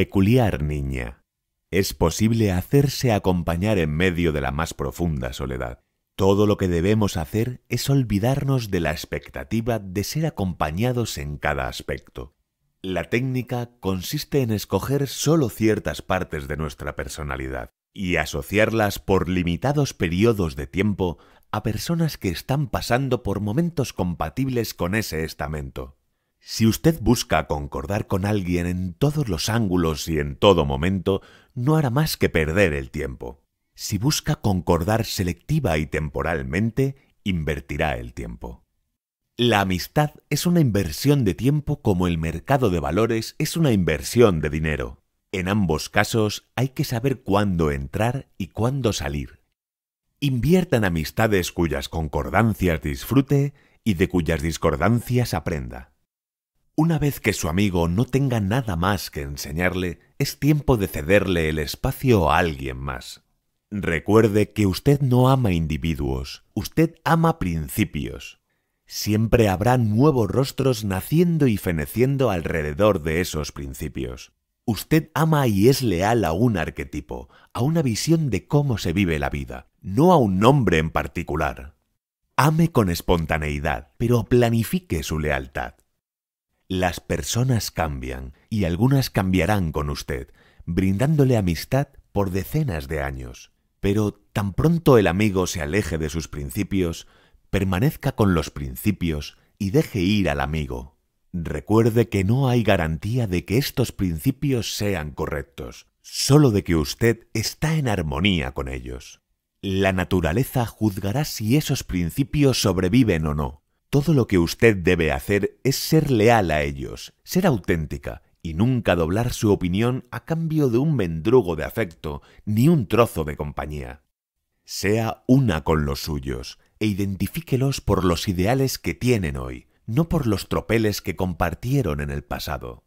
peculiar niña. Es posible hacerse acompañar en medio de la más profunda soledad. Todo lo que debemos hacer es olvidarnos de la expectativa de ser acompañados en cada aspecto. La técnica consiste en escoger solo ciertas partes de nuestra personalidad y asociarlas por limitados periodos de tiempo a personas que están pasando por momentos compatibles con ese estamento. Si usted busca concordar con alguien en todos los ángulos y en todo momento, no hará más que perder el tiempo. Si busca concordar selectiva y temporalmente, invertirá el tiempo. La amistad es una inversión de tiempo como el mercado de valores es una inversión de dinero. En ambos casos hay que saber cuándo entrar y cuándo salir. Invierta en amistades cuyas concordancias disfrute y de cuyas discordancias aprenda. Una vez que su amigo no tenga nada más que enseñarle, es tiempo de cederle el espacio a alguien más. Recuerde que usted no ama individuos, usted ama principios. Siempre habrá nuevos rostros naciendo y feneciendo alrededor de esos principios. Usted ama y es leal a un arquetipo, a una visión de cómo se vive la vida, no a un nombre en particular. Ame con espontaneidad, pero planifique su lealtad. Las personas cambian y algunas cambiarán con usted, brindándole amistad por decenas de años. Pero tan pronto el amigo se aleje de sus principios, permanezca con los principios y deje ir al amigo. Recuerde que no hay garantía de que estos principios sean correctos, solo de que usted está en armonía con ellos. La naturaleza juzgará si esos principios sobreviven o no. Todo lo que usted debe hacer es ser leal a ellos, ser auténtica y nunca doblar su opinión a cambio de un mendrugo de afecto ni un trozo de compañía. Sea una con los suyos e identifíquelos por los ideales que tienen hoy, no por los tropeles que compartieron en el pasado.